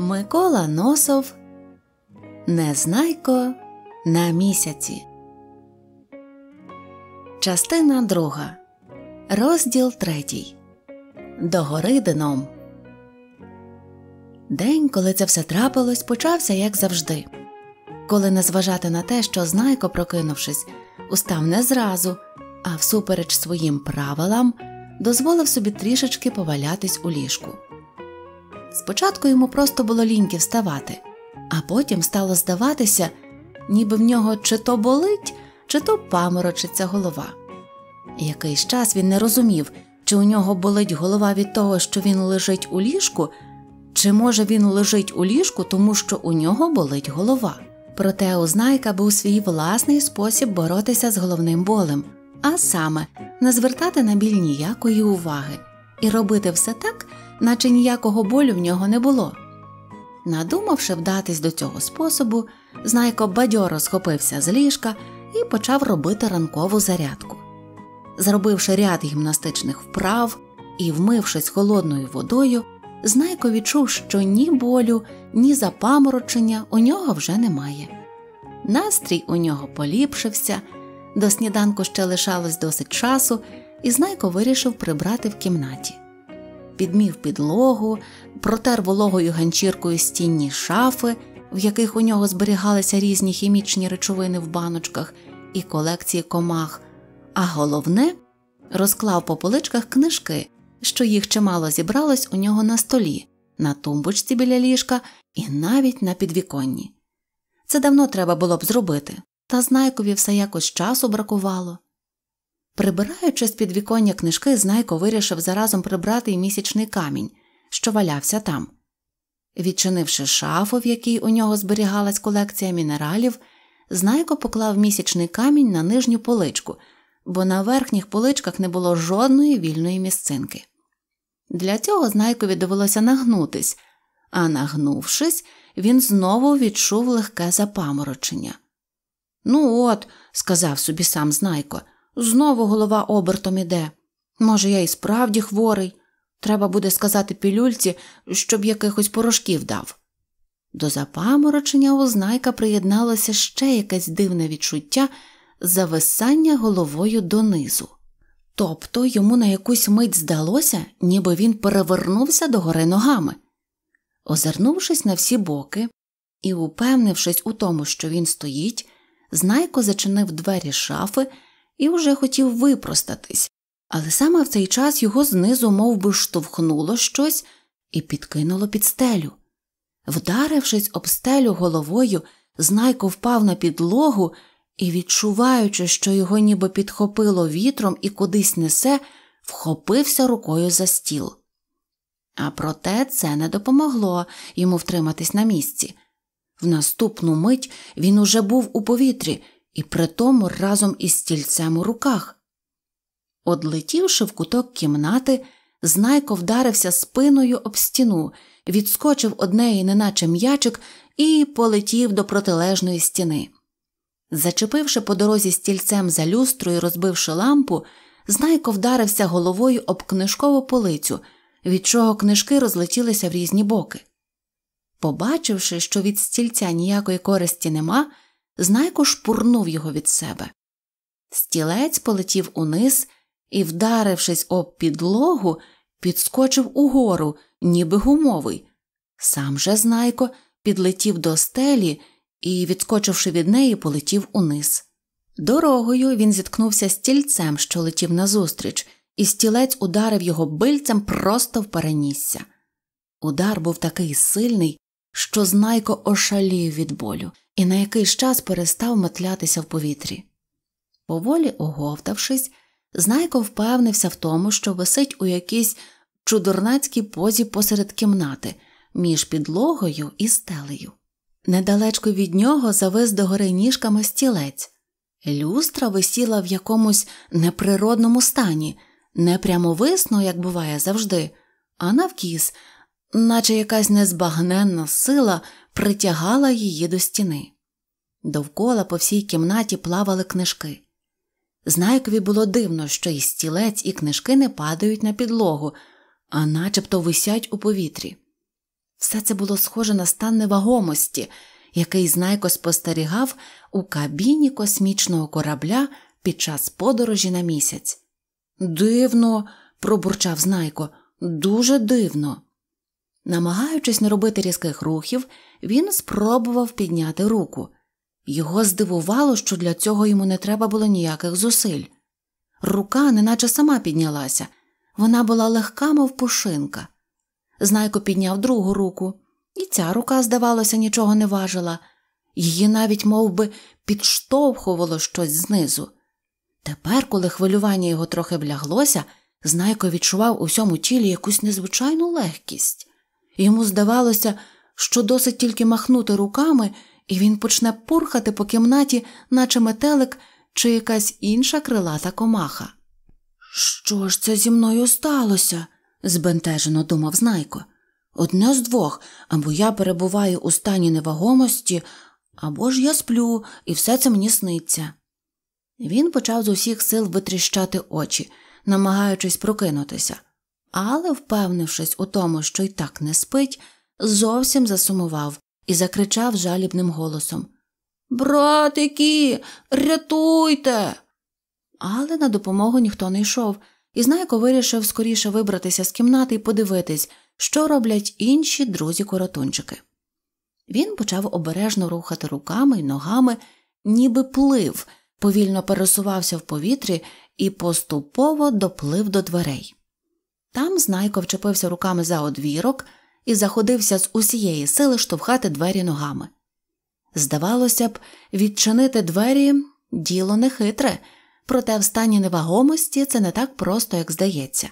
Микола Носов Незнайко на місяці. Частина друга. Розділ третій. Догори дином. День, коли це все трапилось, почався як завжди. Коли не зважати на те, що знайко, прокинувшись, устав не зразу, а всупереч своїм правилам, дозволив собі трішечки повалятись у ліжку. Спочатку йому просто було ліньки вставати, а потім стало здаватися, ніби в нього чи то болить, чи то паморочиться голова. Якийсь час він не розумів, чи у нього болить голова від того, що він лежить у ліжку, чи може він лежить у ліжку, тому що у нього болить голова. Проте Узнайка був свій власний спосіб боротися з головним болем, а саме не звертати на біль ніякої уваги і робити все так наче ніякого болю в нього не було. Надумавши вдатись до цього способу, знайко бадьоро схопився з ліжка і почав робити ранкову зарядку. Зробивши ряд гімнастичних вправ і вмившись холодною водою, знайко відчув, що ні болю, ні запаморочення у нього вже немає. Настрій у нього поліпшився, до сніданку ще лишалось досить часу, і знайко вирішив прибрати в кімнаті підмів підлогу, протер вологою ганчіркою стінні шафи, в яких у нього зберігалися різні хімічні речовини в баночках і колекції комах, а головне розклав по поличках книжки, що їх чимало зібралось у нього на столі, на тумбочці біля ліжка і навіть на підвіконні. Це давно треба було б зробити, та знайкові все якось часу бракувало. Прибираючи з під віконня книжки, знайко вирішив заразом прибрати й місячний камінь, що валявся там. Відчинивши шафу, в якій у нього зберігалась колекція мінералів, знайко поклав місячний камінь на нижню поличку, бо на верхніх поличках не було жодної вільної місцинки. Для цього знайкові довелося нагнутись, а нагнувшись, він знову відчув легке запаморочення. Ну, от, сказав собі сам знайко. Знову голова обертом іде. Може, я і справді хворий. Треба буде сказати пілюльці, щоб якихось порошків дав. До запаморочення ознайка приєдналося ще якесь дивне відчуття зависання головою донизу. Тобто йому на якусь мить здалося, ніби він перевернувся догори ногами. Озирнувшись на всі боки і упевнившись у тому, що він стоїть, знайко зачинив двері шафи і уже хотів випростатись, але саме в цей час його знизу мов би, штовхнуло щось і підкинуло під стелю. Вдарившись об стелю головою, знайко впав на підлогу і, відчуваючи, що його ніби підхопило вітром і кудись несе, вхопився рукою за стіл. А проте це не допомогло йому втриматись на місці. В наступну мить він уже був у повітрі і при тому разом із стільцем у руках. Одлетівши в куток кімнати, знайко вдарився спиною об стіну, відскочив однеї, неначе м'ячик, і полетів до протилежної стіни. Зачепивши по дорозі стільцем за люстру і розбивши лампу, знайко вдарився головою об книжкову полицю, від чого книжки розлетілися в різні боки. Побачивши, що від стільця ніякої користі нема, знайко шпурнув його від себе. Стілець полетів униз і, вдарившись об підлогу, підскочив угору, ніби гумовий. Сам же знайко підлетів до стелі і, відскочивши від неї, полетів униз. Дорогою він зіткнувся з стільцем, що летів назустріч, і стілець ударив його бильцем просто в перенісся. Удар був такий сильний, що знайко ошалів від болю і на якийсь час перестав метлятися в повітрі. Поволі оговтавшись, знайко впевнився в тому, що висить у якійсь чудорнацькій позі посеред кімнати між підлогою і стелею. Недалечко від нього завис догори ніжками стілець. Люстра висіла в якомусь неприродному стані, не прямовисно, як буває завжди, а навкіс, наче якась незбагненна сила притягала її до стіни. Довкола по всій кімнаті плавали книжки. Знайкові було дивно, що і стілець, і книжки не падають на підлогу, а начебто висять у повітрі. Все це було схоже на стан невагомості, який знайко спостерігав у кабіні космічного корабля під час подорожі на місяць. Дивно, пробурчав знайко, дуже дивно. Намагаючись не робити різких рухів, він спробував підняти руку. Його здивувало, що для цього йому не треба було ніяких зусиль. Рука неначе сама піднялася, вона була легка, мов пушинка. Знайко підняв другу руку, і ця рука, здавалося, нічого не важила, її навіть мов би, підштовхувало щось знизу. Тепер, коли хвилювання його трохи вляглося, Знайко відчував у всьому тілі якусь незвичайну легкість. Йому здавалося, що досить тільки махнути руками, і він почне пурхати по кімнаті, наче метелик чи якась інша крилата комаха. Що ж це зі мною сталося? збентежено думав знайко. Одне з двох або я перебуваю у стані невагомості, або ж я сплю, і все це мені сниться. Він почав з усіх сил витріщати очі, намагаючись прокинутися але, впевнившись у тому, що й так не спить, зовсім засумував і закричав жалібним голосом Братики, рятуйте. Але на допомогу ніхто не йшов, і знайко вирішив скоріше вибратися з кімнати і подивитись, що роблять інші друзі-коротунчики. Він почав обережно рухати руками й ногами, ніби плив, повільно пересувався в повітрі і поступово доплив до дверей. Там знайко вчепився руками за одвірок і заходився з усієї сили штовхати двері ногами. Здавалося б, відчинити двері діло нехитре, проте в стані невагомості це не так просто, як здається.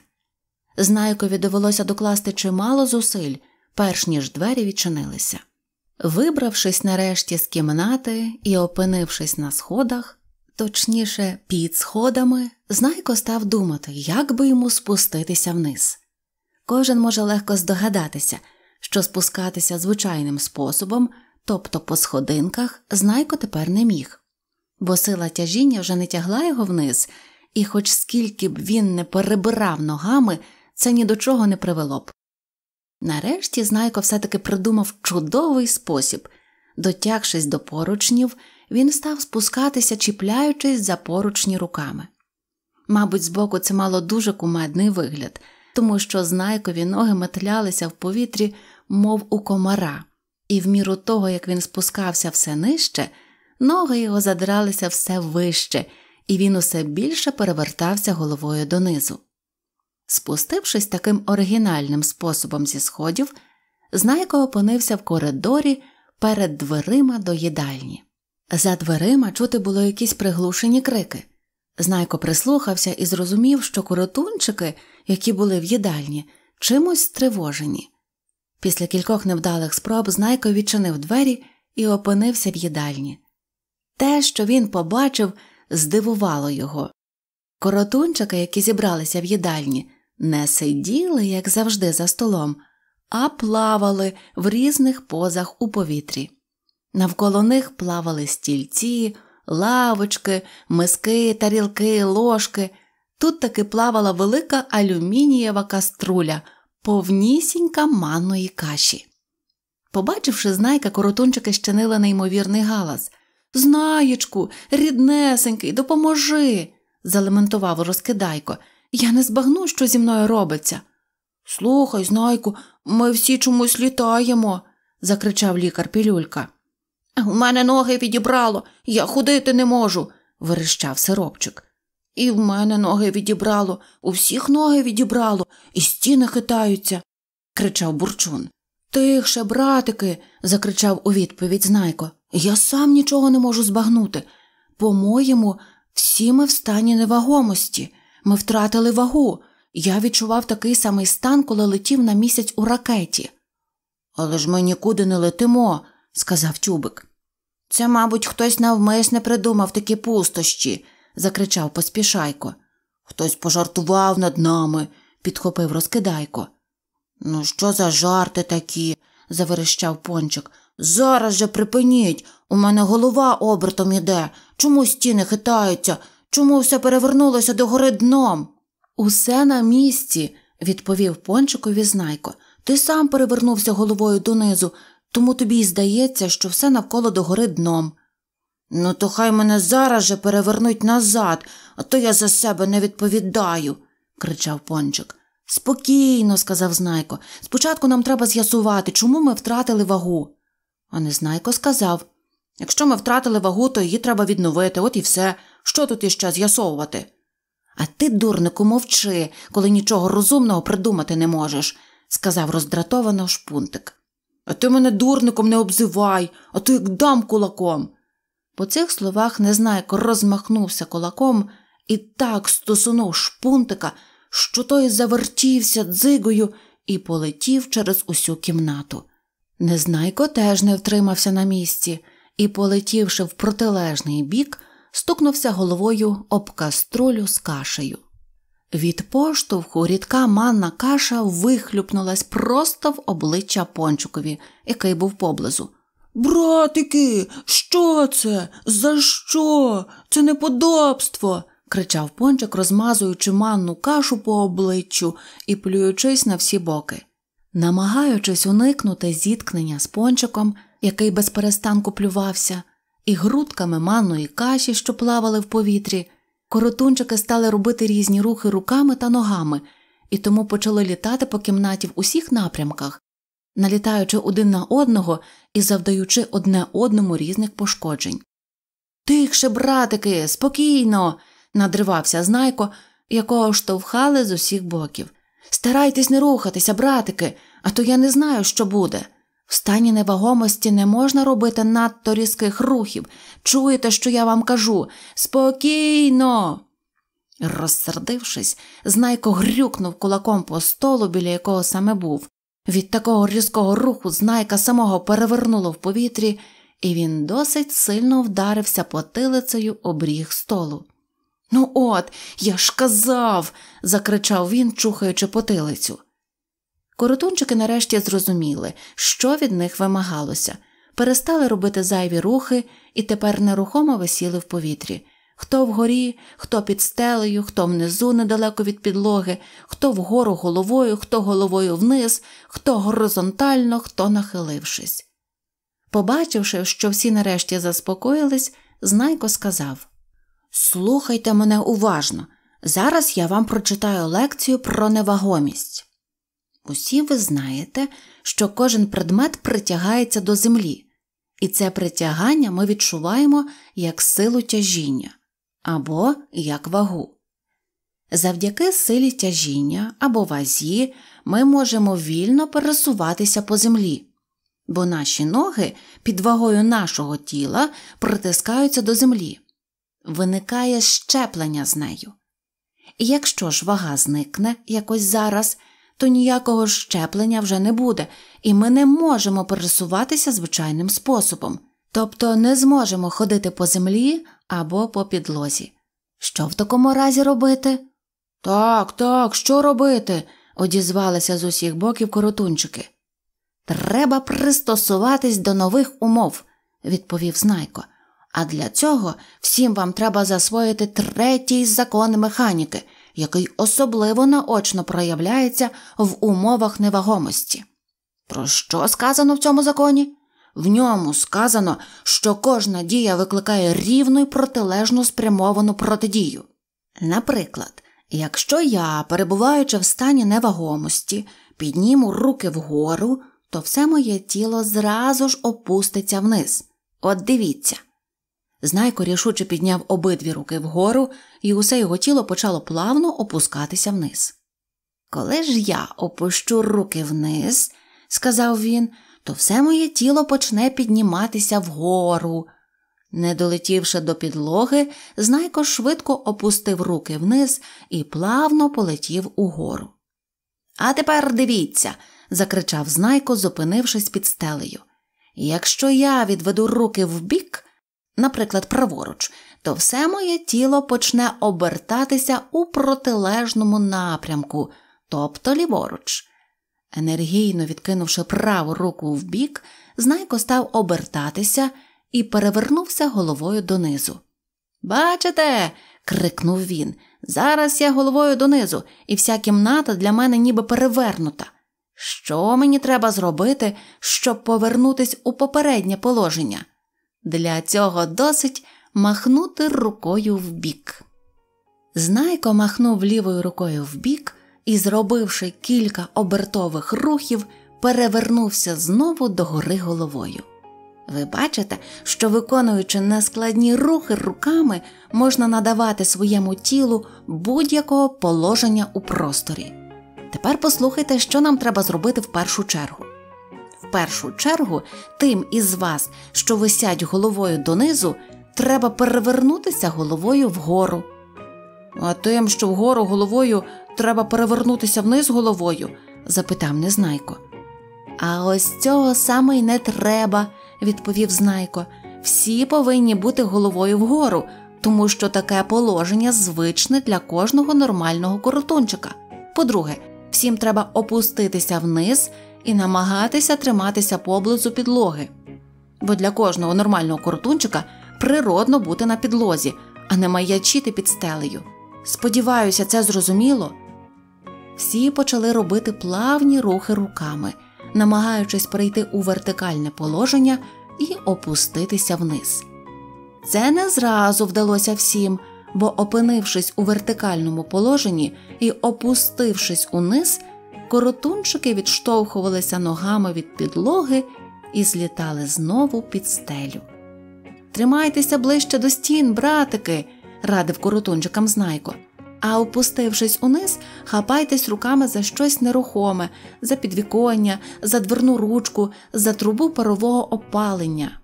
Знайкові довелося докласти чимало зусиль, перш ніж двері відчинилися. Вибравшись нарешті з кімнати і опинившись на сходах, Точніше, під сходами знайко став думати, як би йому спуститися вниз. Кожен може легко здогадатися, що спускатися звичайним способом, тобто по сходинках, знайко тепер не міг, бо сила тяжіння вже не тягла його вниз, і, хоч скільки б він не перебирав ногами, це ні до чого не привело б. Нарешті знайко все таки придумав чудовий спосіб, дотягшись до поручнів він став спускатися, чіпляючись за поручні руками. Мабуть, збоку це мало дуже кумедний вигляд, тому що знайкові ноги метлялися в повітрі, мов у комара, і в міру того, як він спускався все нижче, ноги його задралися все вище, і він усе більше перевертався головою донизу. Спустившись таким оригінальним способом зі сходів, Знайко опинився в коридорі перед дверима до їдальні. За дверима чути було якісь приглушені крики. Знайко прислухався і зрозумів, що коротунчики, які були в їдальні, чимось стривожені. Після кількох невдалих спроб Знайко відчинив двері і опинився в їдальні. Те, що він побачив, здивувало його. Коротунчики, які зібралися в їдальні, не сиділи, як завжди, за столом, а плавали в різних позах у повітрі. Навколо них плавали стільці, лавочки, миски, тарілки, ложки. Тут таки плавала велика алюмінієва каструля, повнісінька манної каші. Побачивши знайка, коротунчики щинили неймовірний галас. Знаєчку, ріднесенький, допоможи, залементував розкидайко. Я не збагну, що зі мною робиться. Слухай, знайку, ми всі чомусь літаємо, закричав лікар Пілюлька. У мене ноги відібрало, я ходити не можу, верещав сиропчик. І в мене ноги відібрало, у всіх ноги відібрало, і стіни хитаються, кричав бурчун. Тихше, братики, закричав у відповідь знайко. Я сам нічого не можу збагнути. По моєму, всі ми в стані невагомості. Ми втратили вагу. Я відчував такий самий стан, коли летів на місяць у ракеті. Але ж ми нікуди не летимо, сказав тюбик. Це, мабуть, хтось навмисне придумав такі пустощі, закричав поспішайко. Хтось пожартував над нами, підхопив розкидайко. Ну, що за жарти такі? заверещав пончик. Зараз же припиніть. У мене голова обертом іде. Чому стіни хитаються? Чому все перевернулося до гори дном? Усе на місці, відповів пончикові знайко. Ти сам перевернувся головою донизу, тому тобі й здається, що все навколо догори дном. Ну, то хай мене зараз же перевернуть назад, а то я за себе не відповідаю, кричав пончик. Спокійно, сказав Знайко. Спочатку нам треба з'ясувати, чому ми втратили вагу. А Незнайко сказав якщо ми втратили вагу, то її треба відновити, от і все. Що тут іще з'ясовувати? А ти, дурнику, мовчи, коли нічого розумного придумати не можеш, сказав роздратовано шпунтик. А ти мене дурником не обзивай, а то як дам кулаком. По цих словах незнайко розмахнувся кулаком і так стосунув шпунтика, що той завертівся дзигою і полетів через усю кімнату. Незнайко теж не втримався на місці і, полетівши в протилежний бік, стукнувся головою об каструлю з кашею. Від поштовху рідка манна каша вихлюпнулась просто в обличчя пончикові, який був поблизу. Братики, що це? За що? Це неподобство. кричав пончик, розмазуючи манну кашу по обличчю і плюючись на всі боки. Намагаючись уникнути зіткнення з пончиком, який без перестанку плювався, і грудками манної каші, що плавали в повітрі, Коротунчики стали робити різні рухи руками та ногами, і тому почали літати по кімнаті в усіх напрямках, налітаючи один на одного і завдаючи одне одному різних пошкоджень. Тихше, братики, спокійно. надривався знайко, якого штовхали з усіх боків. Старайтесь не рухатися, братики, а то я не знаю, що буде. В стані невагомості не можна робити надто різких рухів. Чуєте, що я вам кажу? Спокійно. Розсердившись, знайко грюкнув кулаком по столу, біля якого саме був. Від такого різкого руху знайка самого перевернуло в повітрі, і він досить сильно вдарився потилицею обріг столу. Ну, от, я ж казав. закричав він, чухаючи потилицю. Коротунчики нарешті зрозуміли, що від них вимагалося, перестали робити зайві рухи і тепер нерухомо висіли в повітрі. Хто вгорі, хто під стелею, хто внизу недалеко від підлоги, хто вгору головою, хто головою вниз, хто горизонтально, хто нахилившись. Побачивши, що всі нарешті заспокоїлись, знайко сказав Слухайте мене уважно. Зараз я вам прочитаю лекцію про невагомість. Усі ви знаєте, що кожен предмет притягається до землі, і це притягання ми відчуваємо як силу тяжіння або як вагу. Завдяки силі тяжіння або вазі ми можемо вільно пересуватися по землі, бо наші ноги під вагою нашого тіла притискаються до землі, виникає щеплення з нею. І якщо ж вага зникне якось зараз, то ніякого щеплення вже не буде, і ми не можемо пересуватися звичайним способом, тобто не зможемо ходити по землі або по підлозі. Що в такому разі робити? Так, так, що робити? одізвалися з усіх боків коротунчики. Треба пристосуватись до нових умов, відповів Знайко. А для цього всім вам треба засвоїти третій закон механіки який особливо наочно проявляється в умовах невагомості. Про що сказано в цьому законі? В ньому сказано, що кожна дія викликає рівну і протилежну спрямовану протидію. Наприклад, якщо я, перебуваючи в стані невагомості, підніму руки вгору, то все моє тіло зразу ж опуститься вниз. От дивіться. Знайко рішуче підняв обидві руки вгору, і усе його тіло почало плавно опускатися вниз. Коли ж я опущу руки вниз, сказав він, то все моє тіло почне підніматися вгору. Не долетівши до підлоги, знайко швидко опустив руки вниз і плавно полетів угору. А тепер дивіться, закричав знайко, зупинившись під стелею. Якщо я відведу руки вбік, наприклад, праворуч, то все моє тіло почне обертатися у протилежному напрямку, тобто ліворуч. Енергійно відкинувши праву руку вбік, знайко став обертатися і перевернувся головою донизу. Бачите. крикнув він. Зараз я головою донизу, і вся кімната для мене ніби перевернута. Що мені треба зробити, щоб повернутись у попереднє положення? Для цього досить махнути рукою вбік. Знайко махнув лівою рукою вбік і, зробивши кілька обертових рухів, перевернувся знову догори головою. Ви бачите, що виконуючи нескладні рухи руками, можна надавати своєму тілу будь-якого положення у просторі. Тепер послухайте, що нам треба зробити в першу чергу в першу чергу тим із вас, що висять головою донизу, треба перевернутися головою вгору. А тим, що вгору головою треба перевернутися вниз головою? запитав незнайко. А ось цього саме й не треба, відповів знайко. Всі повинні бути головою вгору, тому що таке положення звичне для кожного нормального коротунчика. По-друге, всім треба опуститися вниз і намагатися триматися поблизу підлоги. Бо для кожного нормального кортунчика природно бути на підлозі, а не маячити під стелею. Сподіваюся, це зрозуміло. Всі почали робити плавні рухи руками, намагаючись перейти у вертикальне положення і опуститися вниз. Це не зразу вдалося всім, бо, опинившись у вертикальному положенні і опустившись униз, коротунчики відштовхувалися ногами від підлоги і злітали знову під стелю. Тримайтеся ближче до стін, братики, радив коротунчикам знайко. А опустившись униз, хапайтесь руками за щось нерухоме, за підвіконня, за дверну ручку, за трубу парового опалення.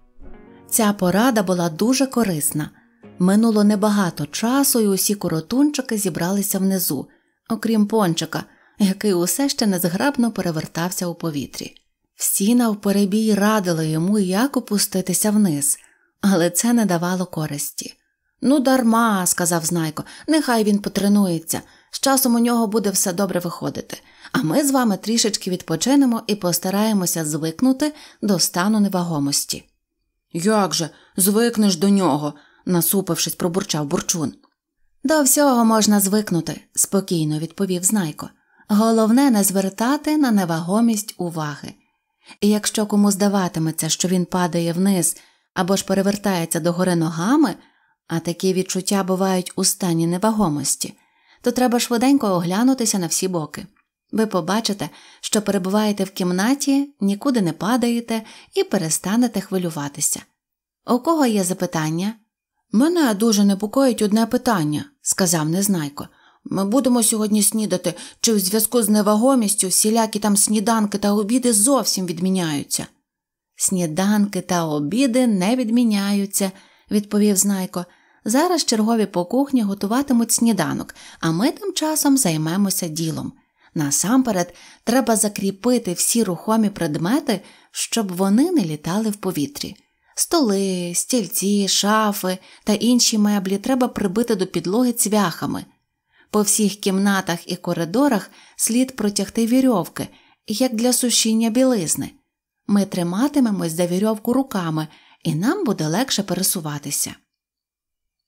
Ця порада була дуже корисна. Минуло небагато часу, і усі коротунчики зібралися внизу, окрім пончика, який усе ще незграбно перевертався у повітрі. Всі навперебій радили йому, як опуститися вниз, але це не давало користі. Ну, дарма, сказав Знайко, нехай він потренується, з часом у нього буде все добре виходити, а ми з вами трішечки відпочинемо і постараємося звикнути до стану невагомості. Як же звикнеш до нього? насупившись, пробурчав бурчун. До всього можна звикнути, спокійно відповів Знайко. Головне не звертати на невагомість уваги. І якщо кому здаватиметься, що він падає вниз або ж перевертається догори ногами, а такі відчуття бувають у стані невагомості, то треба швиденько оглянутися на всі боки. Ви побачите, що перебуваєте в кімнаті, нікуди не падаєте і перестанете хвилюватися. У кого є запитання? Мене дуже непокоїть одне питання, сказав Незнайко. Ми будемо сьогодні снідати, чи в зв'язку з невагомістю всілякі там сніданки та обіди зовсім відміняються. Сніданки та обіди не відміняються, відповів знайко. Зараз чергові по кухні готуватимуть сніданок, а ми тим часом займемося ділом. Насамперед, треба закріпити всі рухомі предмети, щоб вони не літали в повітрі. Столи, стільці, шафи та інші меблі треба прибити до підлоги цвяхами. По всіх кімнатах і коридорах слід протягти вірьовки, як для сушіння білизни. Ми триматимемось за вірьовку руками, і нам буде легше пересуватися.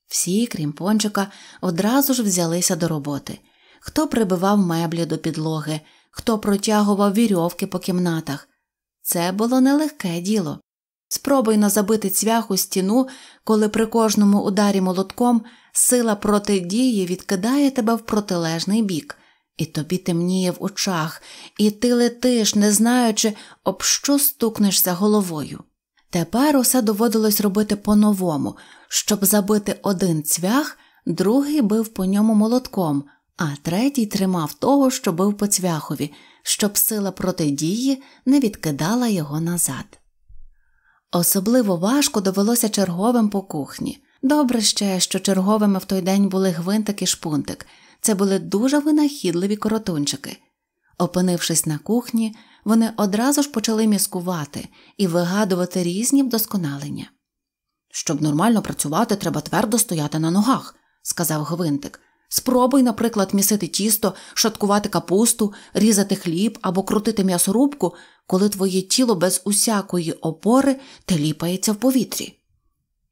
Всі, крім пончика, одразу ж взялися до роботи хто прибивав меблі до підлоги, хто протягував вірьовки по кімнатах. Це було нелегке діло. Спробуйно забити цвяху стіну, коли при кожному ударі молотком сила протидії відкидає тебе в протилежний бік, і тобі темніє в очах, і ти летиш, не знаючи, об що стукнешся головою. Тепер усе доводилось робити по-новому, щоб забити один цвях, другий бив по ньому молотком, а третій тримав того, що бив по цвяхові, щоб сила протидії не відкидала його назад. Особливо важко довелося черговим по кухні. Добре ще, що черговими в той день були гвинтик і шпунтик, це були дуже винахідливі коротунчики. Опинившись на кухні, вони одразу ж почали міскувати і вигадувати різні вдосконалення. Щоб нормально працювати, треба твердо стояти на ногах, сказав Гвинтик, Спробуй, наприклад, місити тісто, шаткувати капусту, різати хліб або крутити м'ясорубку, коли твоє тіло без усякої опори теліпається в повітрі.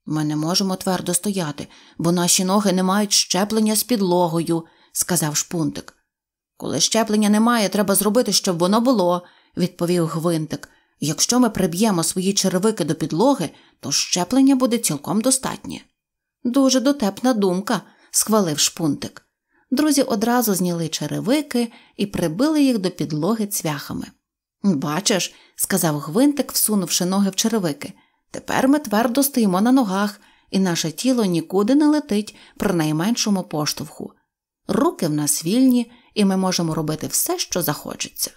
Ми не можемо твердо стояти, бо наші ноги не мають щеплення з підлогою, сказав шпунтик. Коли щеплення немає, треба зробити, щоб воно було, відповів гвинтик. Якщо ми приб'ємо свої черевики до підлоги, то щеплення буде цілком достатнє. Дуже дотепна думка, схвалив шпунтик. Друзі одразу зняли черевики і прибили їх до підлоги цвяхами. Бачиш, сказав гвинтик, всунувши ноги в черевики, тепер ми твердо стоїмо на ногах, і наше тіло нікуди не летить при найменшому поштовху. Руки в нас вільні, і ми можемо робити все, що захочеться.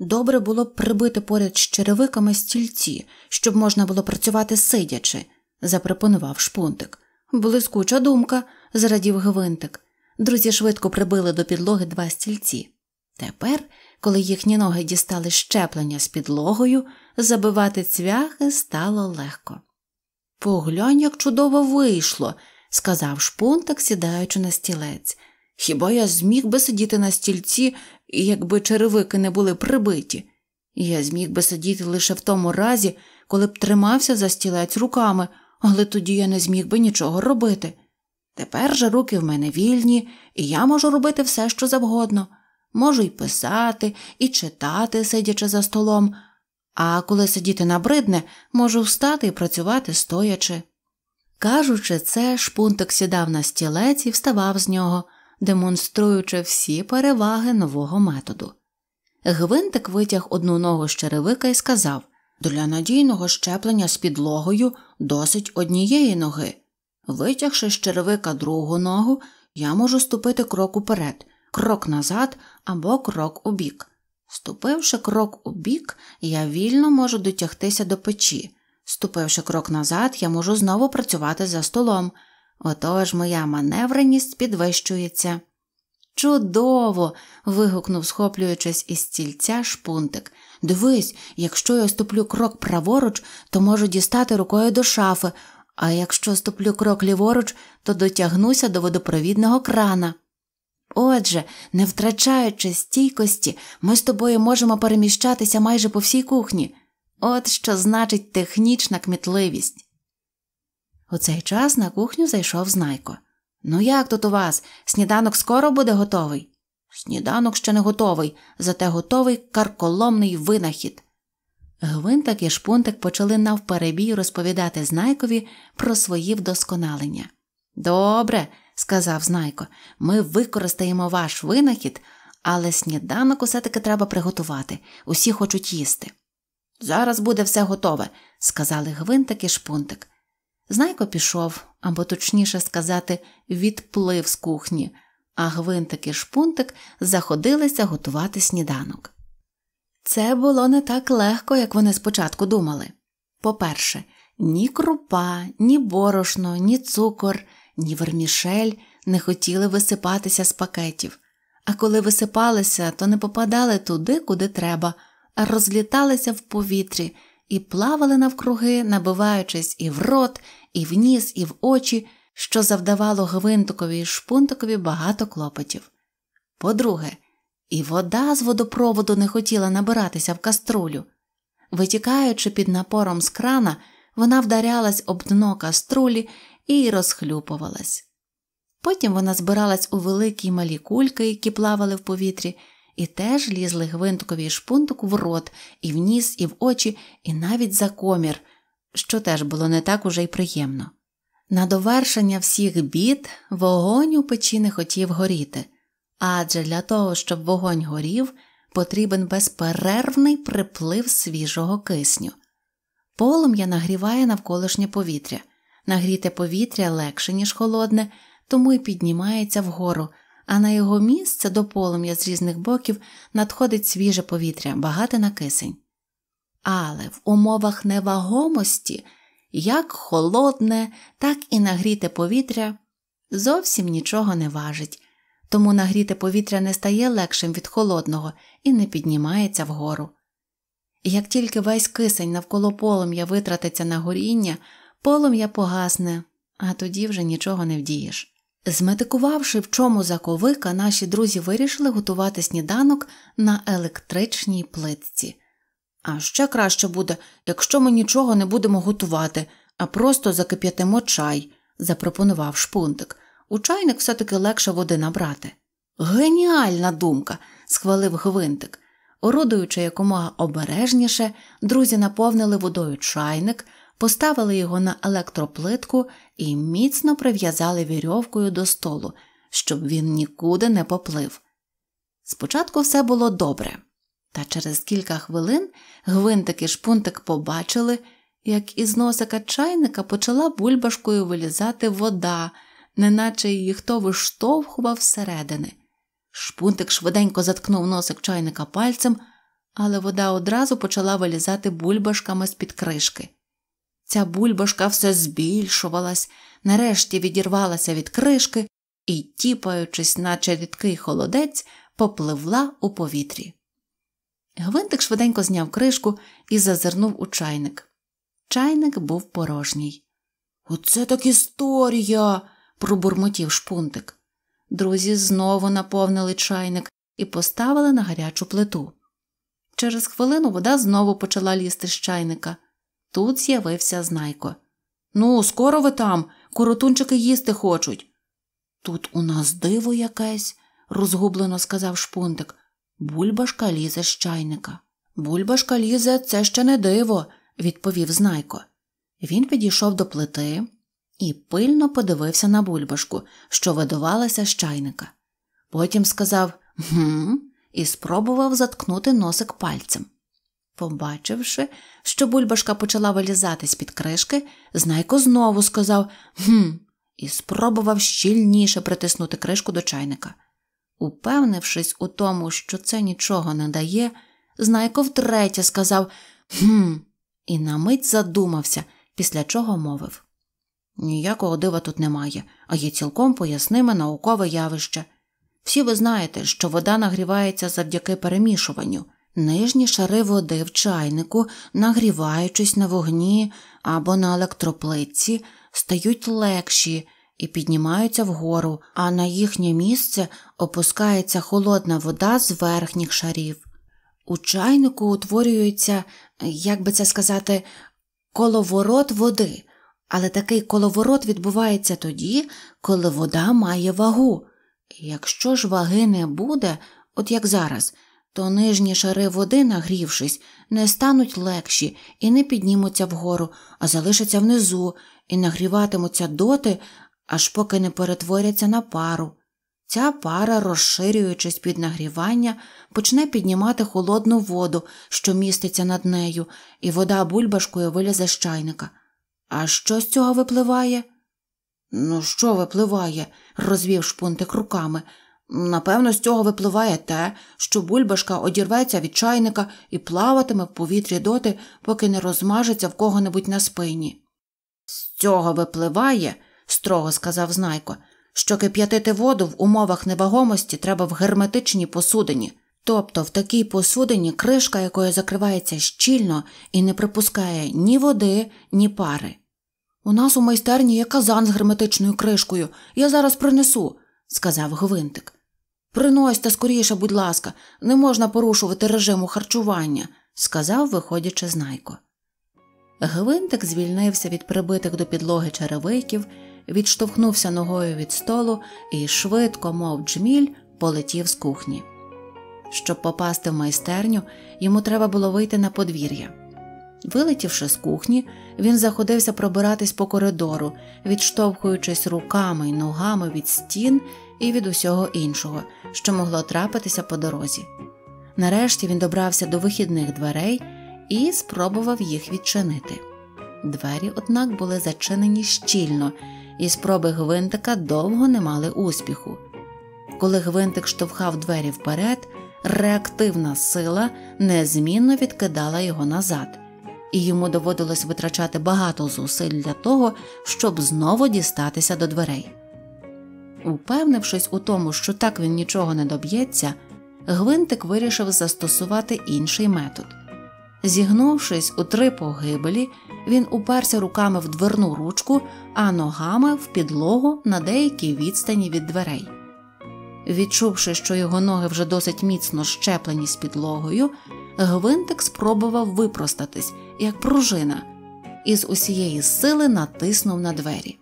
Добре було б прибити поряд з черевиками стільці, щоб можна було працювати сидячи, запропонував шпунтик. Блискуча думка, зрадів гвинтик. Друзі швидко прибили до підлоги два стільці. Тепер, коли їхні ноги дістали щеплення з підлогою, забивати цвяхи стало легко. Поглянь, як чудово вийшло, сказав шпунтик, сідаючи на стілець. Хіба я зміг би сидіти на стільці, якби черевики не були прибиті? Я зміг би сидіти лише в тому разі, коли б тримався за стілець руками, але тоді я не зміг би нічого робити. Тепер же руки в мене вільні, і я можу робити все, що завгодно. Можу й писати, і читати, сидячи за столом, а коли сидіти набридне, можу встати і працювати стоячи. Кажучи це, шпунтик сідав на стілець і вставав з нього, демонструючи всі переваги нового методу. Гвинтик витяг одну ногу з черевика і сказав Для надійного щеплення з підлогою досить однієї ноги. Витягши з черевика другу ногу, я можу ступити крок уперед, крок назад або крок убік. Ступивши крок убік, я вільно можу дотягтися до печі. Ступивши крок назад, я можу знову працювати за столом. Отож моя маневреність підвищується. Чудово. вигукнув, схоплюючись із стільця шпунтик. Дивись, якщо я ступлю крок праворуч, то можу дістати рукою до шафи, а якщо ступлю крок ліворуч, то дотягнуся до водопровідного крана. Отже, не втрачаючи стійкості, ми з тобою можемо переміщатися майже по всій кухні. От що значить технічна кмітливість. У цей час на кухню зайшов знайко. Ну, як тут у вас? Сніданок скоро буде готовий? Сніданок ще не готовий, зате готовий карколомний винахід. Гвинтак і шпунтик почали навперебій розповідати знайкові про свої вдосконалення. Добре, сказав знайко, ми використаємо ваш винахід, але сніданок усе таки треба приготувати, усі хочуть їсти. Зараз буде все готове, сказали гвинтик і шпунтик. Знайко пішов, або точніше сказати, відплив з кухні, а гвинтик і шпунтик заходилися готувати сніданок. Це було не так легко, як вони спочатку думали. По-перше, ні крупа, ні борошно, ні цукор, ні вермішель не хотіли висипатися з пакетів, а коли висипалися, то не попадали туди, куди треба, а розліталися в повітрі і плавали навкруги, набиваючись і в рот, і в ніс, і в очі, що завдавало гвинтикові і шпунтикові багато клопотів. По-друге, і вода з водопроводу не хотіла набиратися в каструлю. Витікаючи під напором з крана, вона вдарялась об дно каструлі і розхлюпувалась. Потім вона збиралась у великі малі кульки, які плавали в повітрі, і теж лізли гвинтковій шпунток в рот, і в ніс, і в очі, і навіть за комір, що теж було не так уже й приємно. На довершення всіх бід вогонь у печі не хотів горіти адже для того, щоб вогонь горів, потрібен безперервний приплив свіжого кисню. Полум'я нагріває навколишнє повітря, нагріте повітря легше, ніж холодне, тому й піднімається вгору, а на його місце до полум'я з різних боків надходить свіже повітря, багате на кисень. Але в умовах невагомості як холодне, так і нагріте повітря зовсім нічого не важить тому нагріте повітря не стає легшим від холодного і не піднімається вгору. Як тільки весь кисень навколо полум'я витратиться на горіння, полум'я погасне, а тоді вже нічого не вдієш. Зметикувавши, в чому заковика, наші друзі вирішили готувати сніданок на електричній плитці. А ще краще буде, якщо ми нічого не будемо готувати, а просто закип'ятимо чай, запропонував шпунтик у чайник все-таки легше води набрати. Геніальна думка, схвалив Гвинтик. Орудуючи якомога обережніше, друзі наповнили водою чайник, поставили його на електроплитку і міцно прив'язали вірьовкою до столу, щоб він нікуди не поплив. Спочатку все було добре, та через кілька хвилин гвинтик і шпунтик побачили, як із носика чайника почала бульбашкою вилізати вода неначе її хто виштовхував всередини. Шпунтик швиденько заткнув носик чайника пальцем, але вода одразу почала вилізати бульбашками з-під кришки. Ця бульбашка все збільшувалась, нарешті відірвалася від кришки і, тіпаючись, наче рідкий холодець, попливла у повітрі. Гвинтик швиденько зняв кришку і зазирнув у чайник. Чайник був порожній. Оце так історія пробурмотів шпунтик. Друзі знову наповнили чайник і поставили на гарячу плиту. Через хвилину вода знову почала лізти з чайника. Тут з'явився знайко. Ну, скоро ви там, коротунчики їсти хочуть. Тут у нас диво якесь, розгублено сказав шпунтик. Бульбашка лізе з чайника. Бульбашка лізе це ще не диво, відповів знайко. Він підійшов до плити, і пильно подивився на бульбашку, що видувалася з чайника. Потім сказав гм і спробував заткнути носик пальцем. Побачивши, що бульбашка почала вилізати з під кришки, знайко знову сказав гм і спробував щільніше притиснути кришку до чайника. Упевнившись у тому, що це нічого не дає, знайко втретє сказав гм і на мить задумався, після чого мовив. Ніякого дива тут немає, а є цілком поясниме наукове явище. Всі ви знаєте, що вода нагрівається завдяки перемішуванню. Нижні шари води в чайнику, нагріваючись на вогні або на електроплитці, стають легші і піднімаються вгору, а на їхнє місце опускається холодна вода з верхніх шарів. У чайнику утворюється, як би це сказати, коловорот води. Але такий коловорот відбувається тоді, коли вода має вагу. І якщо ж ваги не буде, от як зараз, то нижні шари води, нагрівшись, не стануть легші і не піднімуться вгору, а залишаться внизу і нагріватимуться доти, аж поки не перетворяться на пару. Ця пара, розширюючись під нагрівання, почне піднімати холодну воду, що міститься над нею, і вода бульбашкою вилізе з чайника. А що з цього випливає? Ну, що випливає? розвів шпунтик руками. Напевно, з цього випливає те, що бульбашка одірветься від чайника і плаватиме в повітрі доти, поки не розмажеться в кого-небудь на спині. З цього випливає, строго сказав знайко, що кип'ятити воду в умовах невагомості треба в герметичній посудині. Тобто в такій посудині кришка якої закривається щільно і не припускає ні води, ні пари. У нас у майстерні є казан з герметичною кришкою, я зараз принесу, сказав Гвинтик. Приносьте скоріше, будь ласка, не можна порушувати режиму харчування, сказав, виходячи знайко. Гвинтик звільнився від прибитих до підлоги черевиків, відштовхнувся ногою від столу і швидко, мов джміль, полетів з кухні. Щоб попасти в майстерню, йому треба було вийти на подвір'я. Вилетівши з кухні, він заходився пробиратись по коридору, відштовхуючись руками й ногами від стін і від усього іншого, що могло трапитися по дорозі. Нарешті він добрався до вихідних дверей і спробував їх відчинити. Двері, однак, були зачинені щільно, і спроби гвинтика довго не мали успіху. Коли гвинтик штовхав двері вперед, реактивна сила незмінно відкидала його назад, і йому доводилось витрачати багато зусиль для того, щоб знову дістатися до дверей. Упевнившись у тому, що так він нічого не доб'ється, Гвинтик вирішив застосувати інший метод. Зігнувшись у три погибелі, він уперся руками в дверну ручку, а ногами в підлогу на деякій відстані від дверей. Відчувши, що його ноги вже досить міцно щеплені з підлогою, гвинтик спробував випростатись, як пружина, і з усієї сили натиснув на двері.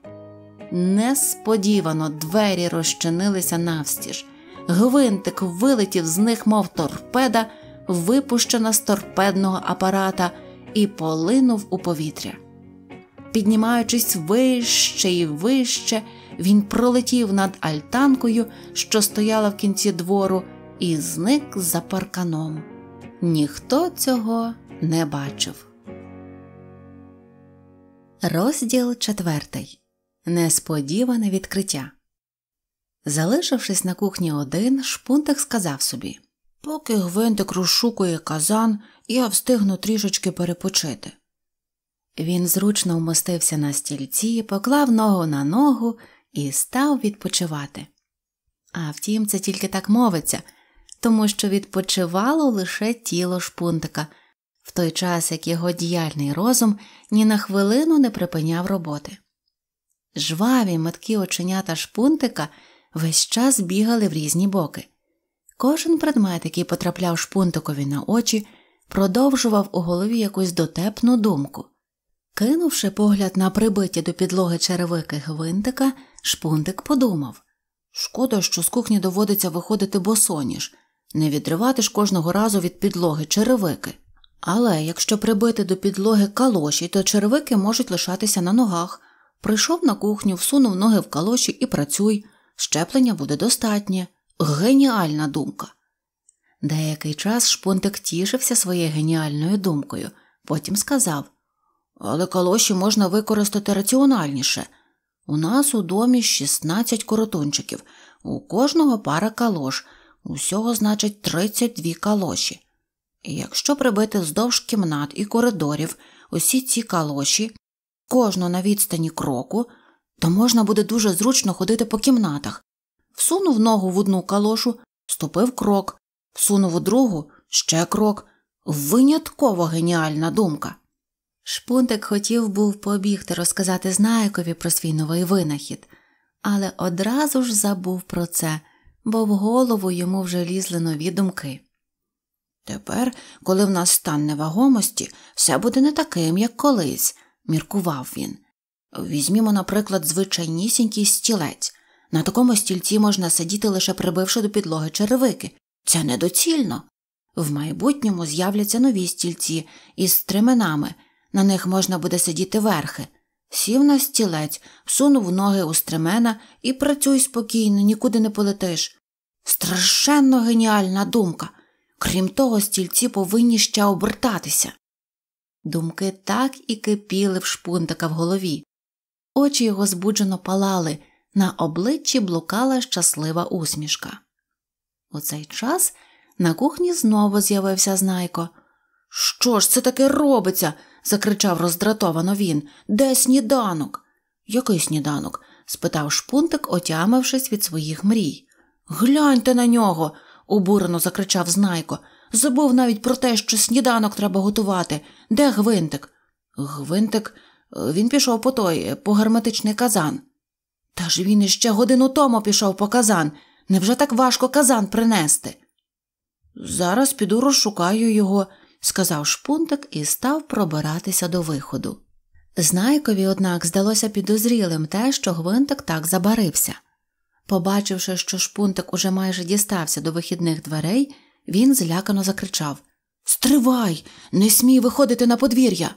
Несподівано двері розчинилися навстіж. Гвинтик вилетів з них, мов торпеда, випущена з торпедного апарата, і полинув у повітря. Піднімаючись вище і вище, він пролетів над альтанкою, що стояла в кінці двору, і зник за парканом. Ніхто цього не бачив. Розділ четвертий. Несподіване відкриття. Залишившись на кухні один, шпунтик сказав собі Поки Гвинтик розшукує казан, я встигну трішечки перепочити. Він зручно вмостився на стільці, поклав ногу на ногу і став відпочивати. А втім, це тільки так мовиться, тому що відпочивало лише тіло шпунтика, в той час як його діяльний розум ні на хвилину не припиняв роботи. Жваві матки оченята шпунтика весь час бігали в різні боки. Кожен предмет, який потрапляв шпунтикові на очі, продовжував у голові якусь дотепну думку. Кинувши погляд на прибиті до підлоги черевики гвинтика, Шпунтик подумав шкода, що з кухні доводиться виходити босоніж, не відривати ж кожного разу від підлоги черевики. Але якщо прибити до підлоги калоші, то черевики можуть лишатися на ногах. Прийшов на кухню, всунув ноги в калоші і працюй, щеплення буде достатнє. Геніальна думка. Деякий час шпунтик тішився своєю геніальною думкою, потім сказав Але калоші можна використати раціональніше. У нас у домі 16 коротунчиків, у кожного пара калош, усього, значить, 32 калоші. І якщо прибити вздовж кімнат і коридорів усі ці калоші, кожну на відстані кроку, то можна буде дуже зручно ходити по кімнатах. Всунув ногу в одну калошу, ступив крок, всунув у другу ще крок. Винятково геніальна думка. Шпунтик хотів був побігти розказати Знайкові про свій новий винахід, але одразу ж забув про це, бо в голову йому вже лізли нові думки. Тепер, коли в нас стан невагомості, все буде не таким, як колись, міркував він. Візьмімо, наприклад, звичайнісінький стілець. На такому стільці можна сидіти лише прибивши до підлоги черевики. Це недоцільно. В майбутньому з'являться нові стільці із стременами. На них можна буде сидіти верхи. Сів на стілець, сунув ноги у стремена і працюй спокійно, нікуди не полетиш. Страшенно геніальна думка. Крім того, стільці повинні ще обертатися. Думки так і кипіли в шпунтика в голові. Очі його збуджено палали, на обличчі блукала щаслива усмішка. У цей час на кухні знову з'явився знайко. Що ж це таке робиться? закричав роздратовано він. Де сніданок? Який сніданок? спитав шпунтик, отямившись від своїх мрій. Гляньте на нього, обурено закричав знайко. Забув навіть про те, що сніданок треба готувати. Де гвинтик? Гвинтик, е, він пішов по той, по герметичний казан. Та ж він іще годину тому пішов по казан. Невже так важко казан принести? Зараз піду розшукаю його, сказав шпунтик і став пробиратися до виходу. Знайкові, однак, здалося підозрілим те, що гвинтик так забарився. Побачивши, що шпунтик уже майже дістався до вихідних дверей, він злякано закричав Стривай, не смій виходити на подвір'я.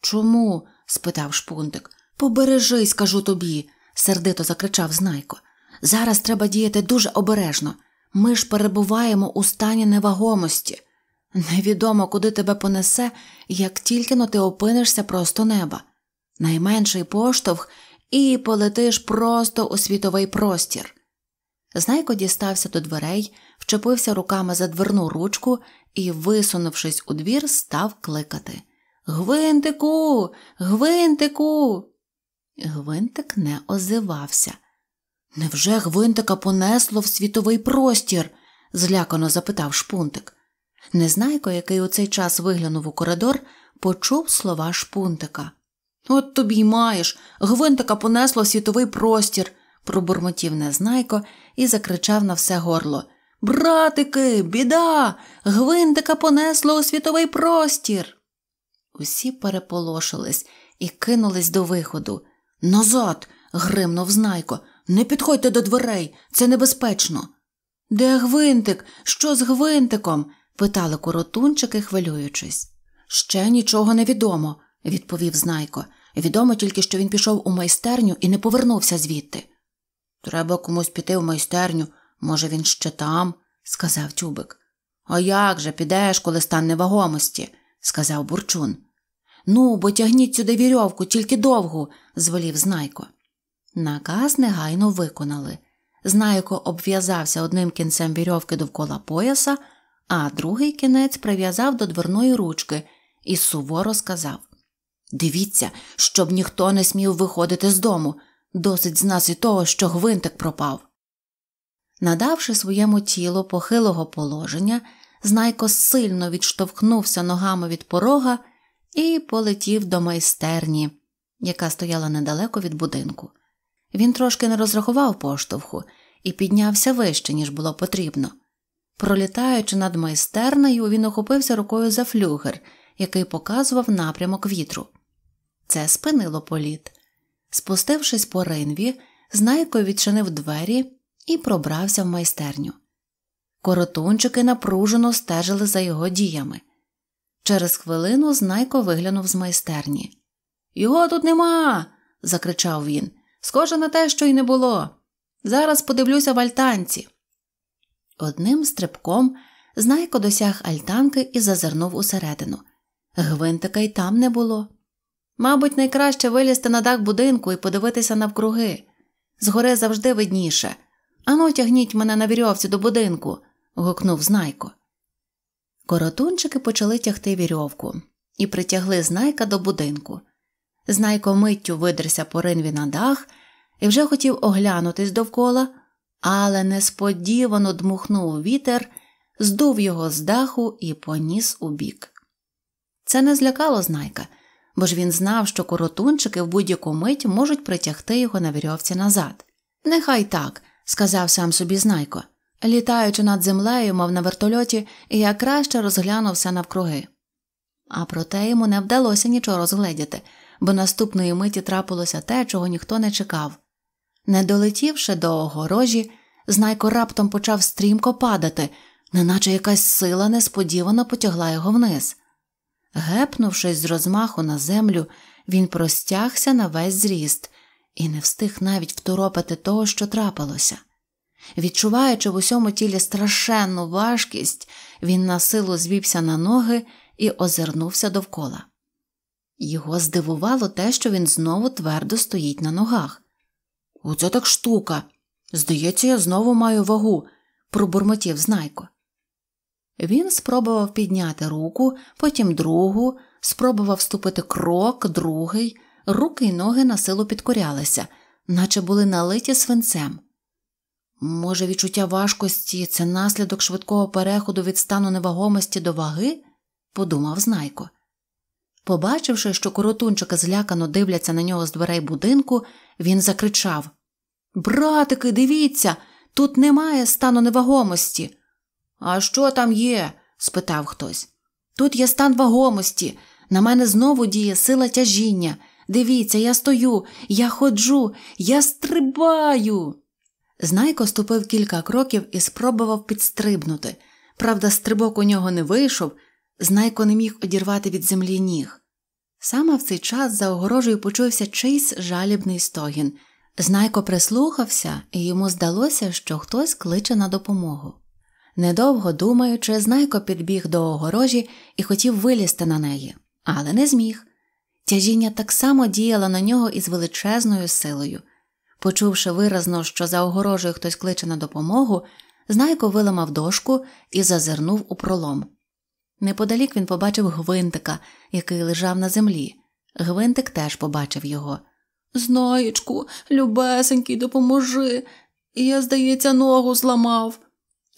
Чому? спитав шпунтик. Побережись, кажу тобі, сердито закричав знайко. Зараз треба діяти дуже обережно. Ми ж перебуваємо у стані невагомості. Невідомо, куди тебе понесе, як тільки но ти опинишся просто неба, найменший поштовх і полетиш просто у світовий простір. Знайко дістався до дверей, вчепився руками за дверну ручку і, висунувшись у двір, став кликати Гвинтику, гвинтику. Гвинтик не озивався. Невже гвинтика понесло в світовий простір? злякано запитав шпунтик. Незнайко, який у цей час виглянув у коридор, почув слова шпунтика. От тобі й маєш, гвинтика понесло світовий простір, пробурмотів незнайко і закричав на все горло. Братики, біда! Гвинтика понесло у світовий простір. Усі переполошились і кинулись до виходу. Назад. гримнув знайко. Не підходьте до дверей, це небезпечно. Де гвинтик? Що з гвинтиком? питали коротунчики, хвилюючись. Ще нічого не відомо, відповів знайко. Відомо тільки, що він пішов у майстерню і не повернувся звідти. Треба комусь піти в майстерню, може, він ще там, сказав тюбик. А як же підеш, коли стан невагомості, сказав бурчун. Ну, бо тягніть сюди вірьовку, тільки довгу, зволів знайко. Наказ негайно виконали. Знайко обв'язався одним кінцем вірьовки довкола пояса, а другий кінець прив'язав до дверної ручки і суворо сказав Дивіться, щоб ніхто не смів виходити з дому. Досить з нас і того, що гвинтик пропав. Надавши своєму тілу похилого положення, знайко сильно відштовхнувся ногами від порога і полетів до майстерні, яка стояла недалеко від будинку. Він трошки не розрахував поштовху і піднявся вище, ніж було потрібно. Пролітаючи над майстернею, він охопився рукою за флюгер, який показував напрямок вітру. Це спинило політ. Спустившись по ринві, знайко відчинив двері і пробрався в майстерню. Коротунчики напружено стежили за його діями. Через хвилину знайко виглянув з майстерні. Його тут нема. закричав він. Схоже на те, що й не було. Зараз подивлюся в альтанці. Одним стрибком знайко досяг альтанки і зазирнув усередину. Гвинтика й там не було. Мабуть, найкраще вилізти на дах будинку і подивитися навкруги. Згори завжди видніше. Ану, тягніть мене на вірьовці до будинку. гукнув знайко. Коротунчики почали тягти вірьовку і притягли знайка до будинку. Знайко миттю видерся по ринві на дах і вже хотів оглянутись довкола але несподівано дмухнув вітер, здув його з даху і поніс у бік. Це не злякало знайка, бо ж він знав, що коротунчики в будь-яку мить можуть притягти його на вірьовці назад. Нехай так, сказав сам собі знайко, літаючи над землею, мов на вертольоті, я краще розглянувся навкруги. А проте йому не вдалося нічого розгледіти, бо наступної миті трапилося те, чого ніхто не чекав. Не долетівши до огорожі, знайко раптом почав стрімко падати, неначе якась сила несподівано потягла його вниз. Гепнувшись з розмаху на землю, він простягся на весь зріст і не встиг навіть второпити того, що трапилося. Відчуваючи в усьому тілі страшенну важкість, він на силу звівся на ноги і озирнувся довкола. Його здивувало те, що він знову твердо стоїть на ногах. Оце так штука. Здається, я знову маю вагу, пробурмотів знайко. Він спробував підняти руку, потім другу, спробував ступити крок, другий, руки й ноги на силу підкорялися, наче були налиті свинцем. Може, відчуття важкості це наслідок швидкого переходу від стану невагомості до ваги? подумав знайко. Побачивши, що коротунчики злякано дивляться на нього з дверей будинку, він закричав Братики, дивіться, тут немає стану невагомості. А що там є? спитав хтось. Тут є стан вагомості. На мене знову діє сила тяжіння. Дивіться, я стою, я ходжу, я стрибаю. Знайко ступив кілька кроків і спробував підстрибнути. Правда, стрибок у нього не вийшов, Знайко не міг одірвати від землі ніг. Саме в цей час за огорожею почувся чийсь жалібний стогін. Знайко прислухався, і йому здалося, що хтось кличе на допомогу. Недовго думаючи, знайко підбіг до огорожі і хотів вилізти на неї, але не зміг. Тяжіння так само діяло на нього із величезною силою. Почувши виразно, що за огорожею хтось кличе на допомогу, знайко виламав дошку і зазирнув у пролом. Неподалік він побачив гвинтика, який лежав на землі. Гвинтик теж побачив його. Знаєчку, любесенький, допоможи. Я, здається, ногу зламав,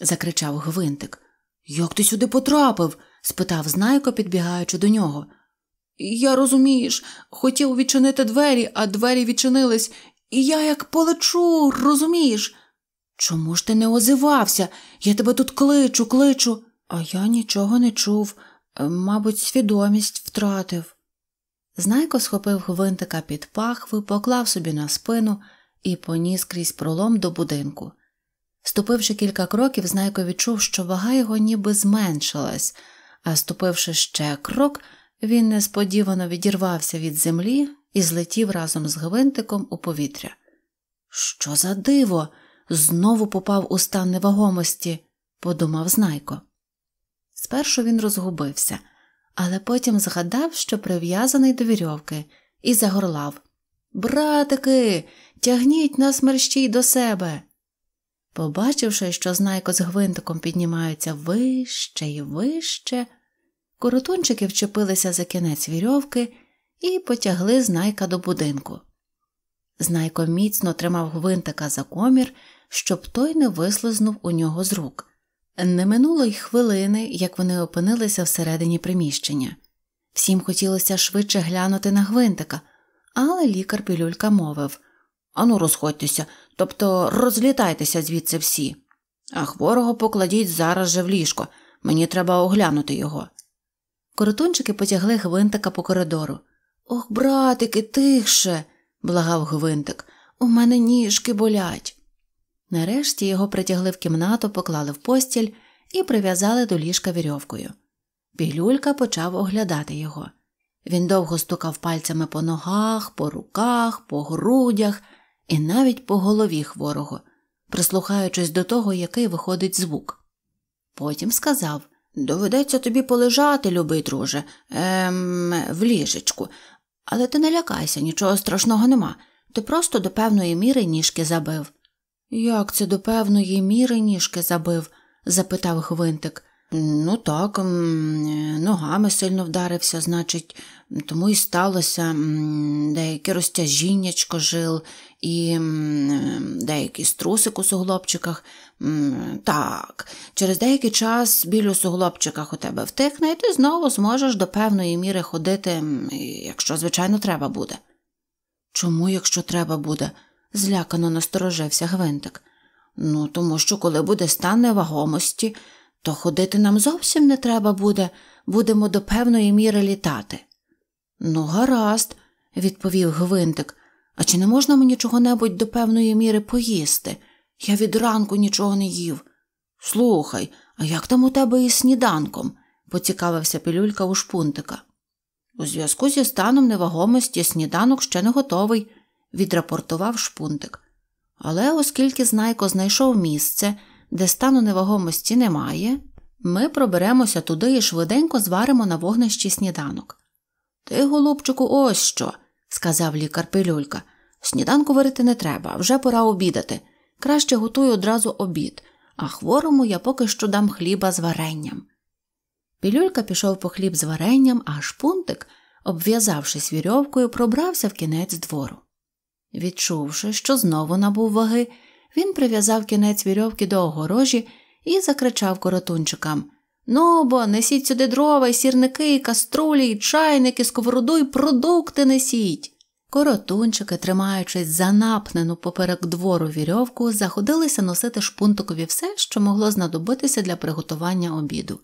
закричав гвинтик. Як ти сюди потрапив? спитав знайко, підбігаючи до нього. Я розумієш, хотів відчинити двері, а двері відчинились, і я як полечу, розумієш? Чому ж ти не озивався? Я тебе тут кличу, кличу. А я нічого не чув, е, мабуть, свідомість втратив. Знайко схопив гвинтика під пахви, поклав собі на спину і поніс крізь пролом до будинку. Ступивши кілька кроків, знайко відчув, що вага його ніби зменшилась, а ступивши ще крок, він несподівано відірвався від землі і злетів разом з гвинтиком у повітря. Що за диво? Знову попав у стан невагомості, подумав знайко. Спершу він розгубився, але потім згадав, що прив'язаний до вірьовки, і загорлав Братики, тягніть нас мерщій до себе. Побачивши, що знайко з гвинтиком піднімаються вище і вище, коротунчики вчепилися за кінець вірьовки і потягли знайка до будинку. Знайко міцно тримав гвинтика за комір, щоб той не вислизнув у нього з рук. Не минуло й хвилини, як вони опинилися всередині приміщення. Всім хотілося швидше глянути на гвинтика, але лікар пілюлька мовив Ану, розходьтеся, тобто розлітайтеся звідси всі, а хворого покладіть зараз же в ліжко, мені треба оглянути його. Коротунчики потягли гвинтика по коридору. Ох, братики, тихше, благав гвинтик, у мене ніжки болять. Нарешті його притягли в кімнату, поклали в постіль і прив'язали до ліжка вірьовкою. Пілюлька почав оглядати його. Він довго стукав пальцями по ногах, по руках, по грудях і навіть по голові хворого, прислухаючись до того, який виходить звук. Потім сказав Доведеться тобі полежати, любий друже, ем, в ліжечку, але ти не лякайся, нічого страшного нема. Ти просто до певної міри ніжки забив. Як це до певної міри ніжки забив? запитав Гвинтик. Ну так, ногами сильно вдарився, значить, тому і сталося деяке розтяжіннячко жил і деякий струсик у суглобчиках. Так, через деякий час біль у суглобчиках у тебе втихне, і ти знову зможеш до певної міри ходити, якщо, звичайно, треба буде. Чому, якщо треба буде? злякано насторожився Гвинтик. Ну, тому що, коли буде стан невагомості, то ходити нам зовсім не треба буде, будемо до певної міри літати. Ну, гаразд, відповів Гвинтик, а чи не можна мені чого небудь до певної міри поїсти? Я від ранку нічого не їв. Слухай, а як там у тебе із сніданком? поцікавився пилюлька у шпунтика. У зв'язку зі станом невагомості сніданок ще не готовий, відрапортував шпунтик. Але оскільки знайко знайшов місце, де стану невагомості немає, ми проберемося туди і швиденько зваримо на вогнищі сніданок. Ти, голубчику, ось що, сказав лікар пилюлька. Сніданку варити не треба, вже пора обідати. Краще готую одразу обід, а хворому я поки що дам хліба з варенням. Пілюлька пішов по хліб з варенням, а шпунтик, обв'язавшись вірьовкою, пробрався в кінець двору. Відчувши, що знову набув ваги, він прив'язав кінець вірьовки до огорожі і закричав коротунчикам Ну бо, несіть сюди дрова, і сірники, і каструлі, і чайники, сковороду, і продукти несіть. Коротунчики, тримаючись за напнену поперек двору вірьовку, заходилися носити шпунтикові все, що могло знадобитися для приготування обіду.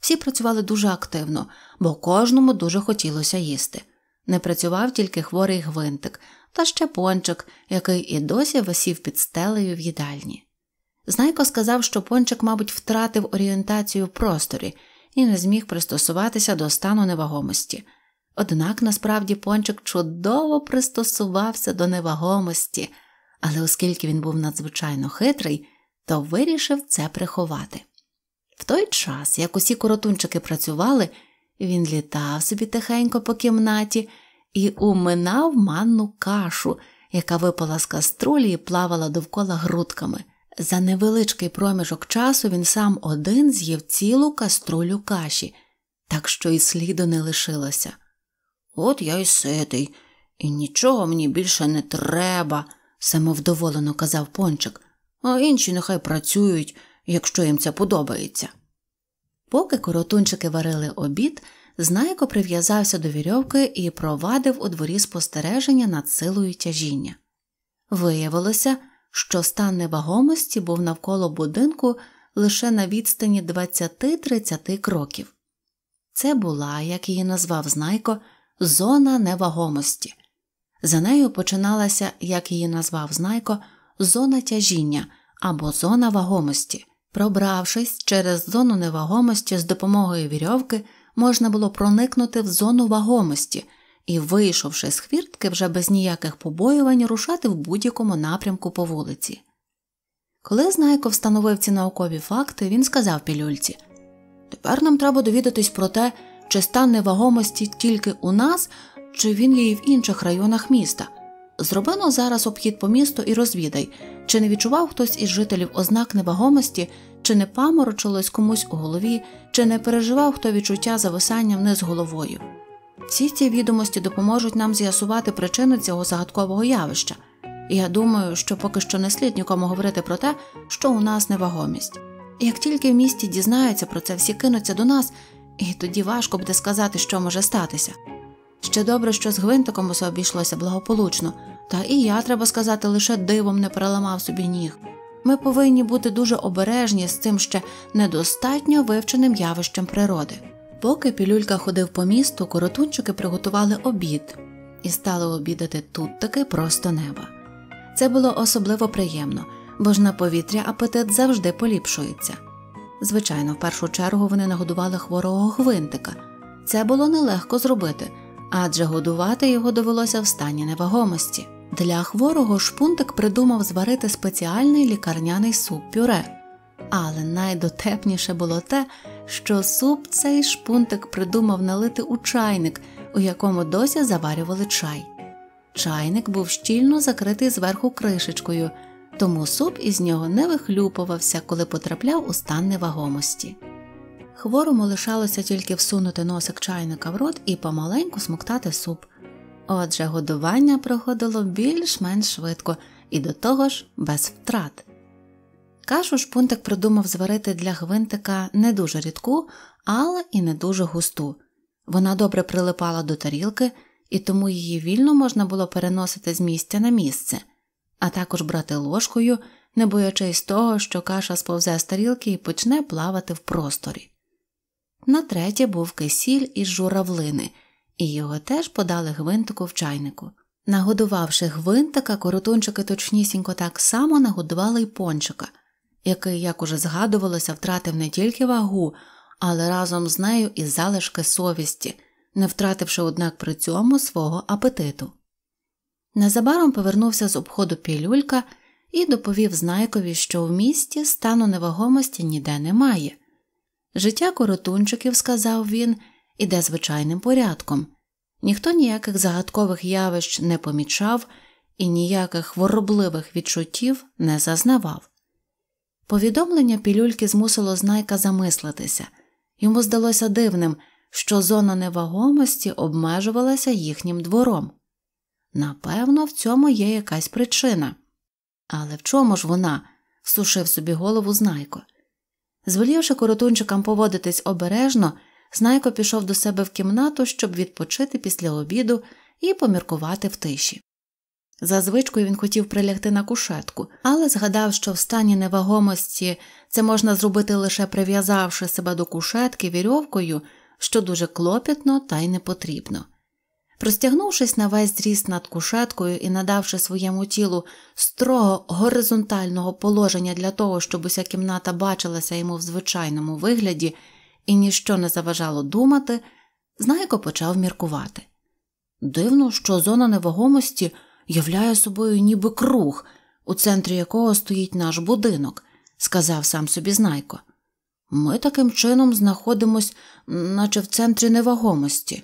Всі працювали дуже активно, бо кожному дуже хотілося їсти. Не працював тільки хворий гвинтик, та ще пончик, який і досі висів під стелею в їдальні. Знайко сказав, що пончик, мабуть, втратив орієнтацію в просторі і не зміг пристосуватися до стану невагомості. Однак насправді пончик чудово пристосувався до невагомості, але оскільки він був надзвичайно хитрий, то вирішив це приховати. В той час, як усі коротунчики працювали, він літав собі тихенько по кімнаті і уминав манну кашу, яка випала з каструлі і плавала довкола грудками. За невеличкий проміжок часу він сам один з'їв цілу каструлю каші, так що і сліду не лишилося. От я й ситий, і нічого мені більше не треба, самовдоволено казав пончик, а інші нехай працюють, якщо їм це подобається. Поки коротунчики варили обід. Знайко прив'язався до вірьовки і провадив у дворі спостереження над силою тяжіння. Виявилося, що стан невагомості був навколо будинку лише на відстані 20-30 кроків. Це була, як її назвав Знайко, зона невагомості. За нею починалася, як її назвав Знайко, зона тяжіння або зона вагомості. Пробравшись через зону невагомості з допомогою вірьовки, можна було проникнути в зону вагомості і, вийшовши з хвіртки, вже без ніяких побоювань рушати в будь-якому напрямку по вулиці. Коли Знайко встановив ці наукові факти, він сказав пілюльці Тепер нам треба довідатись про те, чи стан невагомості тільки у нас, чи він є і в інших районах міста. Зробино зараз обхід по місту і розвідай, чи не відчував хтось із жителів ознак невагомості, чи не паморочилось комусь у голові, чи не переживав хто відчуття зависання вниз головою. Всі ці відомості допоможуть нам з'ясувати причину цього загадкового явища, я думаю, що поки що не слід нікому говорити про те, що у нас невагомість. Як тільки в місті дізнаються про це, всі кинуться до нас, і тоді важко буде сказати, що може статися. Ще добре, що з гвинтиком усе обійшлося благополучно, та і я, треба сказати, лише дивом не переламав собі ніг. Ми повинні бути дуже обережні з цим ще недостатньо вивченим явищем природи. Поки пілюлька ходив по місту, коротунчики приготували обід і стали обідати тут таки просто неба. Це було особливо приємно, бо ж на повітря апетит завжди поліпшується. Звичайно, в першу чергу вони нагодували хворого гвинтика. Це було нелегко зробити адже годувати його довелося в стані невагомості. Для хворого шпунтик придумав зварити спеціальний лікарняний суп пюре. Але найдотепніше було те, що суп цей шпунтик придумав налити у чайник, у якому досі заварювали чай. Чайник був щільно закритий зверху кришечкою, тому суп із нього не вихлюпувався, коли потрапляв у стан невагомості. Хворому лишалося тільки всунути носик чайника в рот і помаленьку смоктати суп. Отже, годування проходило більш-менш швидко і до того ж без втрат. Кашу шпунтик придумав зварити для гвинтика не дуже рідку, але і не дуже густу. Вона добре прилипала до тарілки, і тому її вільно можна було переносити з місця на місце, а також брати ложкою, не боячись того, що каша сповзе з тарілки і почне плавати в просторі. На третє був кисіль із журавлини, і його теж подали гвинтику в чайнику. Нагодувавши гвинтика, коротунчики точнісінько так само нагодували й пончика, який, як уже згадувалося, втратив не тільки вагу, але разом з нею і залишки совісті, не втративши, однак при цьому свого апетиту. Незабаром повернувся з обходу пілюлька і доповів знайкові, що в місті стану невагомості ніде немає. Життя коротунчиків, сказав він, іде звичайним порядком. Ніхто ніяких загадкових явищ не помічав і ніяких хворобливих відчуттів не зазнавав. Повідомлення пілюльки змусило знайка замислитися йому здалося дивним, що зона невагомості обмежувалася їхнім двором. Напевно, в цьому є якась причина. Але в чому ж вона? сушив собі голову знайко. Звелівши коротунчикам поводитись обережно, знайко пішов до себе в кімнату, щоб відпочити після обіду і поміркувати в тиші. За звичкою він хотів прилягти на кушетку, але згадав, що в стані невагомості це можна зробити лише прив'язавши себе до кушетки вірьовкою, що дуже клопітно та й не потрібно. Розтягнувшись на весь зріст над кушеткою і надавши своєму тілу строго горизонтального положення для того, щоб уся кімната бачилася йому в звичайному вигляді і ніщо не заважало думати, знайко почав міркувати. Дивно, що зона невагомості являє собою ніби круг, у центрі якого стоїть наш будинок, сказав сам собі знайко. Ми таким чином знаходимось, наче в центрі невагомості.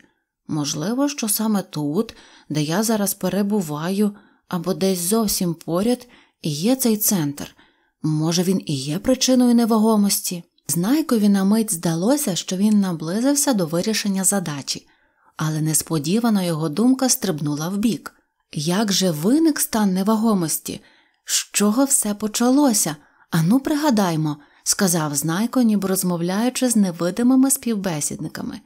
Можливо, що саме тут, де я зараз перебуваю, або десь зовсім поряд, є цей центр. Може, він і є причиною невагомості. Знайкові на мить здалося, що він наблизився до вирішення задачі, але несподівано його думка стрибнула вбік. Як же виник стан невагомості? З чого все почалося? Ану, пригадаймо, сказав знайко, ніби розмовляючи з невидимими співбесідниками.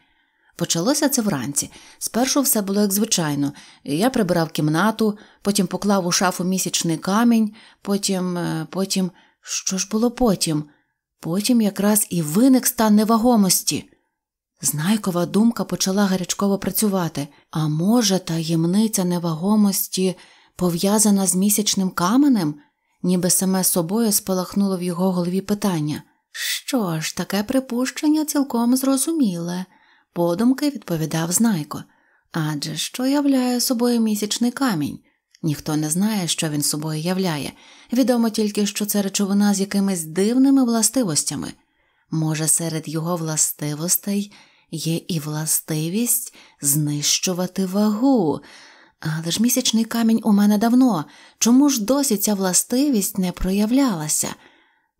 Почалося це вранці. Спершу все було як звичайно. Я прибирав кімнату, потім поклав у шафу місячний камінь, потім. Е, потім. Що ж було потім? Потім якраз і виник стан невагомості. Знайкова думка почала гарячково працювати. А може, таємниця невагомості пов'язана з місячним каменем? Ніби саме собою спалахнуло в його голові питання. Що ж, таке припущення цілком зрозуміле подумки відповідав знайко. Адже що являє собою місячний камінь? Ніхто не знає, що він собою являє. Відомо тільки, що це речовина з якимись дивними властивостями. Може, серед його властивостей є і властивість знищувати вагу. Але ж місячний камінь у мене давно. Чому ж досі ця властивість не проявлялася?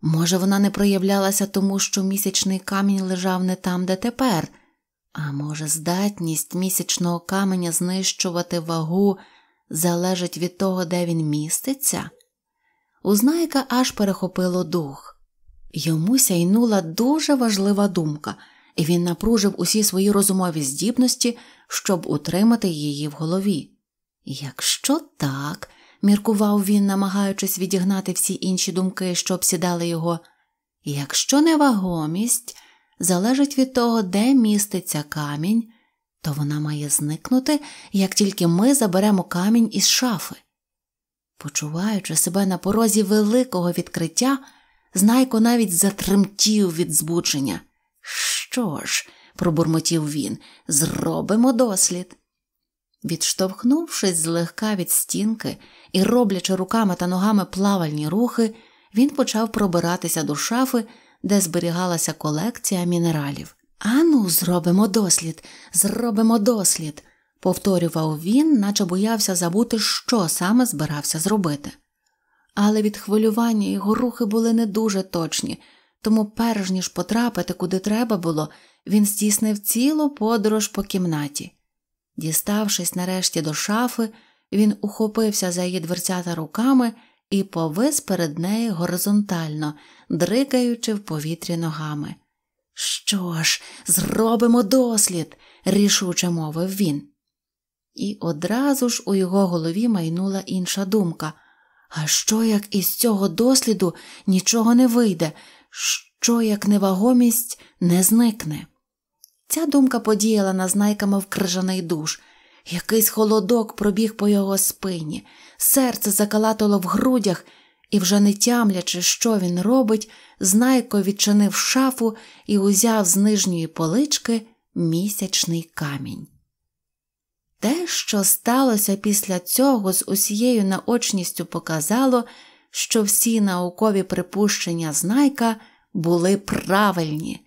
Може, вона не проявлялася тому, що місячний камінь лежав не там, де тепер. А може, здатність місячного каменя знищувати вагу залежить від того, де він міститься? У Знайка аж перехопило дух. Йому сяйнула дуже важлива думка, і він напружив усі свої розумові здібності, щоб утримати її в голові. Якщо так, міркував він, намагаючись відігнати всі інші думки, що обсідали його, якщо невагомість залежить від того, де міститься камінь, то вона має зникнути, як тільки ми заберемо камінь із шафи. Почуваючи себе на порозі великого відкриття, знайко навіть затремтів від збудження. Що ж, пробурмотів він, зробимо дослід. Відштовхнувшись злегка від стінки і роблячи руками та ногами плавальні рухи, він почав пробиратися до шафи де зберігалася колекція мінералів. Ану, зробимо дослід, зробимо дослід, повторював він, наче боявся забути, що саме збирався зробити. Але від хвилювання його рухи були не дуже точні, тому, перш ніж потрапити куди треба було, він здійснив цілу подорож по кімнаті. Діставшись нарешті до шафи, він ухопився за її дверцята руками і повис перед нею горизонтально, дригаючи в повітрі ногами. Що ж, зробимо дослід, рішуче мовив він. І одразу ж у його голові майнула інша думка. А що, як із цього досліду нічого не вийде, що як невагомість не зникне? Ця думка подіяла назнайками в крижаний душ. Якийсь холодок пробіг по його спині, серце закалатило в грудях і, вже не тямлячи, що він робить, знайко відчинив шафу і узяв з нижньої полички місячний камінь. Те, що сталося після цього, з усією наочністю показало, що всі наукові припущення знайка були правильні.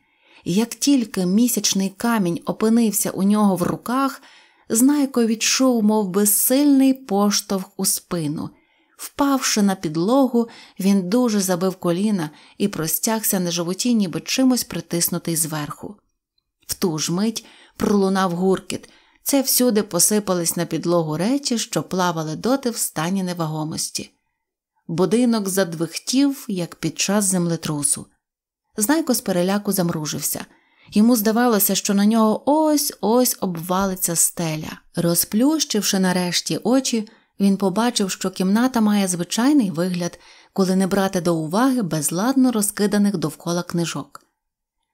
Як тільки місячний камінь опинився у нього в руках, знайко відчув мов би, сильний поштовх у спину, Впавши на підлогу, він дуже забив коліна і простягся на животі, ніби чимось притиснутий зверху. В ту ж мить пролунав гуркіт. Це всюди посипались на підлогу речі, що плавали доти в стані невагомості. Будинок задвихтів, як під час землетрусу. Знайко з переляку замружився. Йому здавалося, що на нього ось ось обвалиться стеля. Розплющивши нарешті очі, він побачив, що кімната має звичайний вигляд, коли не брати до уваги безладно розкиданих довкола книжок.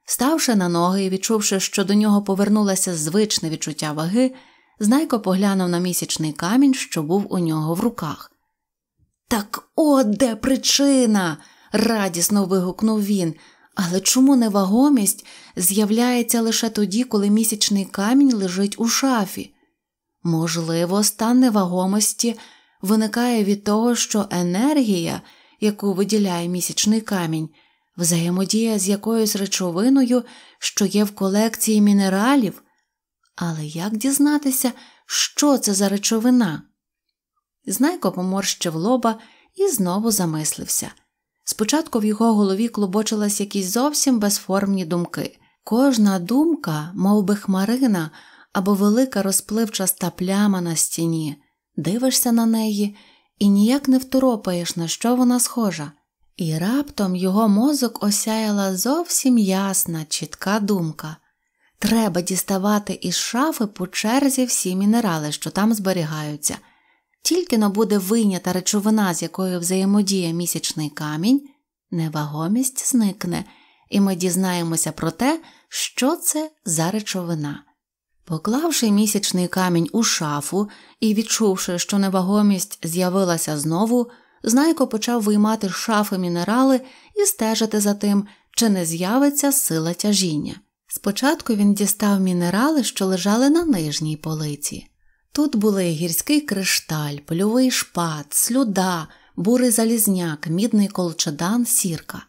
Ставши на ноги і відчувши, що до нього повернулося звичне відчуття ваги, знайко поглянув на місячний камінь, що був у нього в руках. Так от де причина. радісно вигукнув він. Але чому невагомість з'являється лише тоді, коли місячний камінь лежить у шафі? Можливо, стан невагомості виникає від того, що енергія, яку виділяє місячний камінь, взаємодія з якоюсь речовиною, що є в колекції мінералів. Але як дізнатися, що це за речовина? Знайко поморщив лоба і знову замислився. Спочатку в його голові клубочились якісь зовсім безформні думки. Кожна думка, мов би хмарина, або велика розпливчаста пляма на стіні, дивишся на неї і ніяк не второпаєш, на що вона схожа, і раптом його мозок осяяла зовсім ясна, чітка думка треба діставати із шафи по черзі всі мінерали, що там зберігаються. Тільки но буде вийнята речовина, з якою взаємодіє місячний камінь, невагомість зникне, і ми дізнаємося про те, що це за речовина. Поклавши місячний камінь у шафу і відчувши, що невагомість з'явилася знову, знайко почав виймати з шафи мінерали і стежити за тим, чи не з'явиться сила тяжіння. Спочатку він дістав мінерали, що лежали на нижній полиці. Тут були гірський кришталь, польовий шпат, слюда, бурий залізняк, мідний колчедан, сірка.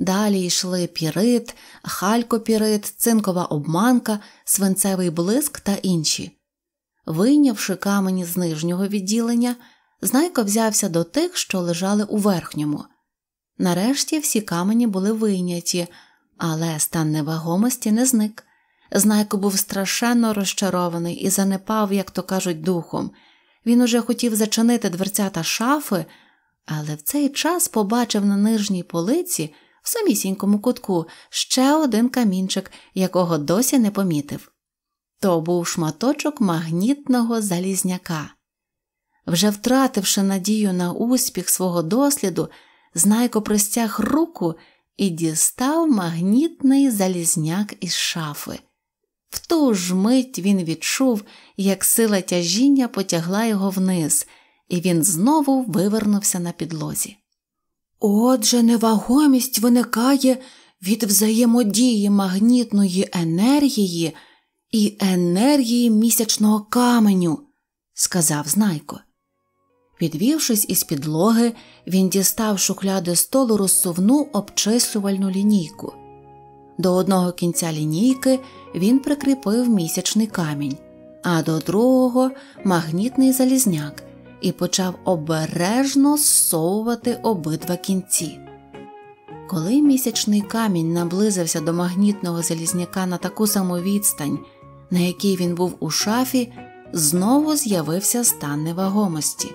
Далі йшли пірит, халькопірит, цинкова обманка, свинцевий блиск та інші. Вийнявши камені з нижнього відділення, знайко взявся до тих, що лежали у верхньому. Нарешті всі камені були вийняті, але стан невагомості не зник. Знайко був страшенно розчарований і занепав, як то кажуть, духом. Він уже хотів зачинити дверця та шафи, але в цей час побачив на нижній полиці в самісінькому кутку ще один камінчик, якого досі не помітив. То був шматочок магнітного залізняка. Вже втративши надію на успіх свого досліду, знайко простяг руку і дістав магнітний залізняк із шафи. В ту ж мить він відчув, як сила тяжіння потягла його вниз, і він знову вивернувся на підлозі. Отже, невагомість виникає від взаємодії магнітної енергії і енергії місячного каменю, сказав Знайко. Підвівшись із підлоги, він дістав шухляди столу розсувну обчислювальну лінійку. До одного кінця лінійки він прикріпив місячний камінь, а до другого магнітний залізняк, і почав обережно зсовувати обидва кінці. Коли місячний камінь наблизився до магнітного залізняка на таку саму відстань, на якій він був у шафі, знову з'явився стан невагомості.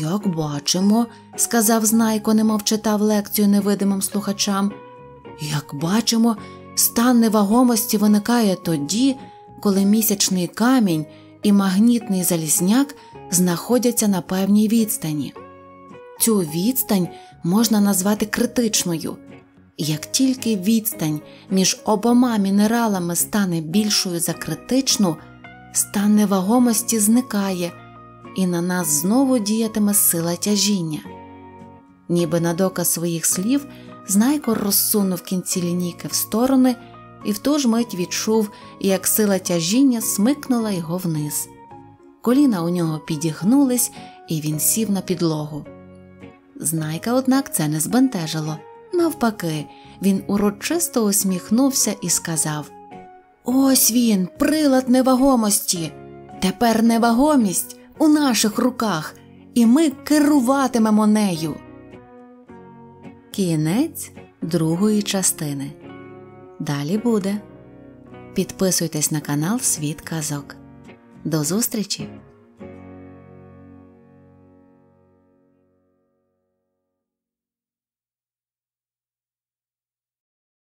Як бачимо, сказав знайко, немов читав лекцію невидимим слухачам, як бачимо, стан невагомості виникає тоді, коли місячний камінь і магнітний залізняк знаходяться на певній відстані. Цю відстань можна назвати критичною. Як тільки відстань між обома мінералами стане більшою за критичну, стан невагомості зникає, і на нас знову діятиме сила тяжіння. Ніби на доказ своїх слів, Знайко розсунув кінці лінійки в сторони і в ту ж мить відчув, як сила тяжіння смикнула його вниз. Коліна у нього підігнулись, і він сів на підлогу. Знайка, однак, це не збентежило. Навпаки, він урочисто усміхнувся і сказав Ось він, прилад невагомості. Тепер невагомість у наших руках, і ми керуватимемо нею. Кінець другої частини. Далі буде. Підписуйтесь на канал Світ Казок. До зустрічі!